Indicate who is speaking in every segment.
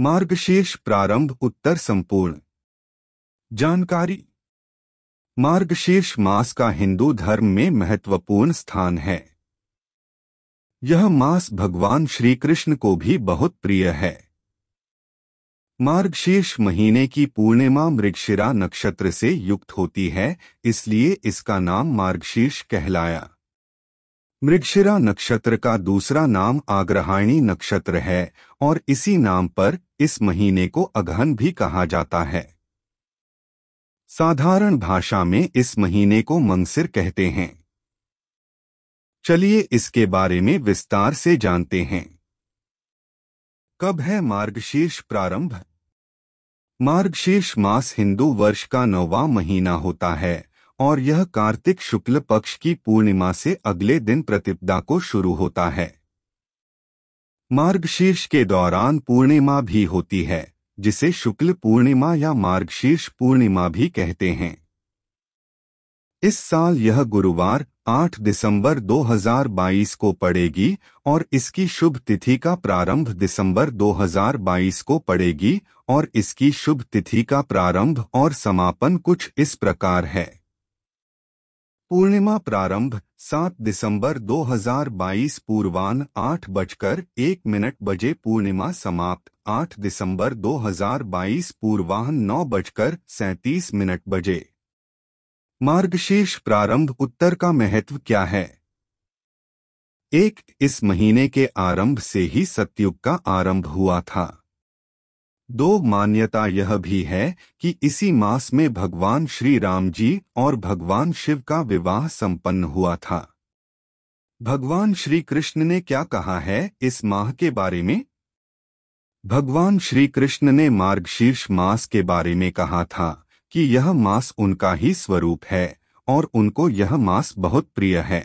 Speaker 1: मार्गशीर्ष प्रारंभ उत्तर संपूर्ण जानकारी मार्गशीर्ष मास का हिंदू धर्म में महत्वपूर्ण स्थान है यह मास भगवान श्री कृष्ण को भी बहुत प्रिय है मार्गशीर्ष महीने की पूर्णिमा मृगशिरा नक्षत्र से युक्त होती है इसलिए इसका नाम मार्गशीर्ष कहलाया मृगशिरा नक्षत्र का दूसरा नाम आग्रहायणी नक्षत्र है और इसी नाम पर इस महीने को अघहन भी कहा जाता है साधारण भाषा में इस महीने को मंगसिर कहते हैं चलिए इसके बारे में विस्तार से जानते हैं कब है मार्गशीर्ष प्रारंभ मार्गशीर्ष मास हिंदू वर्ष का नौवा महीना होता है और यह कार्तिक शुक्ल पक्ष की पूर्णिमा से अगले दिन प्रतिपदा को शुरू होता है मार्गशीर्ष के दौरान पूर्णिमा भी होती है जिसे शुक्ल पूर्णिमा या मार्गशीर्ष पूर्णिमा भी कहते हैं इस साल यह गुरुवार 8 दिसंबर 2022 को पड़ेगी और इसकी शुभ तिथि का प्रारंभ दिसंबर 2022 को पड़ेगी और इसकी शुभ तिथि का प्रारंभ और समापन कुछ इस प्रकार है पूर्णिमा प्रारंभ 7 दिसंबर 2022 पूर्वान आठ बजकर एक मिनट बजे पूर्णिमा समाप्त 8 दिसंबर 2022 पूर्वाहन नौ बजकर सैतीस मिनट बजे मार्गशीर्ष प्रारंभ उत्तर का महत्व क्या है एक इस महीने के आरंभ से ही सत्युग का आरंभ हुआ था दो मान्यता यह भी है कि इसी मास में भगवान श्री राम जी और भगवान शिव का विवाह संपन्न हुआ था भगवान श्री कृष्ण ने क्या कहा है इस माह के बारे में भगवान श्री कृष्ण ने मार्गशीर्ष मास के बारे में कहा था कि यह मास उनका ही स्वरूप है और उनको यह मास बहुत प्रिय है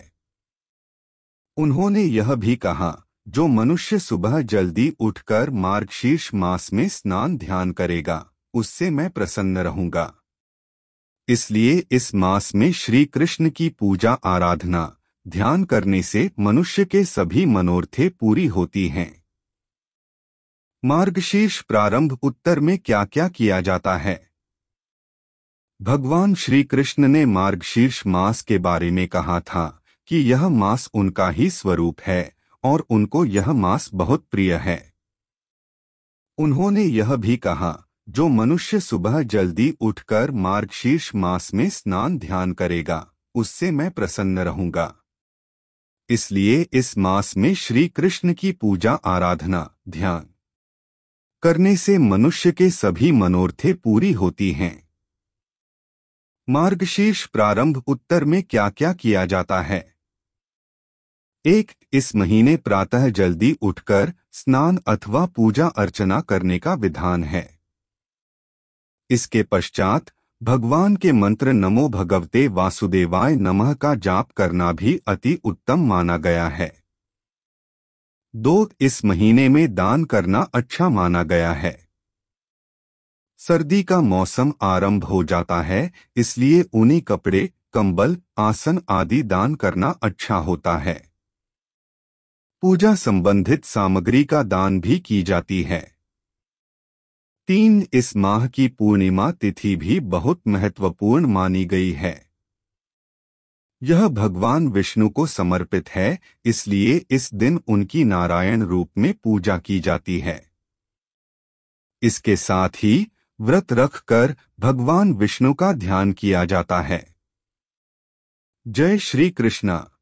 Speaker 1: उन्होंने यह भी कहा जो मनुष्य सुबह जल्दी उठकर मार्गशीर्ष मास में स्नान ध्यान करेगा उससे मैं प्रसन्न रहूंगा इसलिए इस मास में श्री कृष्ण की पूजा आराधना ध्यान करने से मनुष्य के सभी मनोरथे पूरी होती हैं मार्गशीर्ष प्रारंभ उत्तर में क्या क्या किया जाता है भगवान श्री कृष्ण ने मार्गशीर्ष मास के बारे में कहा था कि यह मास उनका ही स्वरूप है और उनको यह मांस बहुत प्रिय है उन्होंने यह भी कहा जो मनुष्य सुबह जल्दी उठकर मार्गशीर्ष मास में स्नान ध्यान करेगा उससे मैं प्रसन्न रहूंगा इसलिए इस मास में श्री कृष्ण की पूजा आराधना ध्यान करने से मनुष्य के सभी मनोरथे पूरी होती हैं मार्गशीर्ष प्रारंभ उत्तर में क्या क्या किया जाता है एक इस महीने प्रातः जल्दी उठकर स्नान अथवा पूजा अर्चना करने का विधान है इसके पश्चात भगवान के मंत्र नमो भगवते वासुदेवाय नमः का जाप करना भी अति उत्तम माना गया है दो इस महीने में दान करना अच्छा माना गया है सर्दी का मौसम आरंभ हो जाता है इसलिए ऊनी कपड़े कंबल आसन आदि दान करना अच्छा होता है पूजा संबंधित सामग्री का दान भी की जाती है तीन इस माह की पूर्णिमा तिथि भी बहुत महत्वपूर्ण मानी गई है यह भगवान विष्णु को समर्पित है इसलिए इस दिन उनकी नारायण रूप में पूजा की जाती है इसके साथ ही व्रत रखकर भगवान विष्णु का ध्यान किया जाता है जय श्री कृष्णा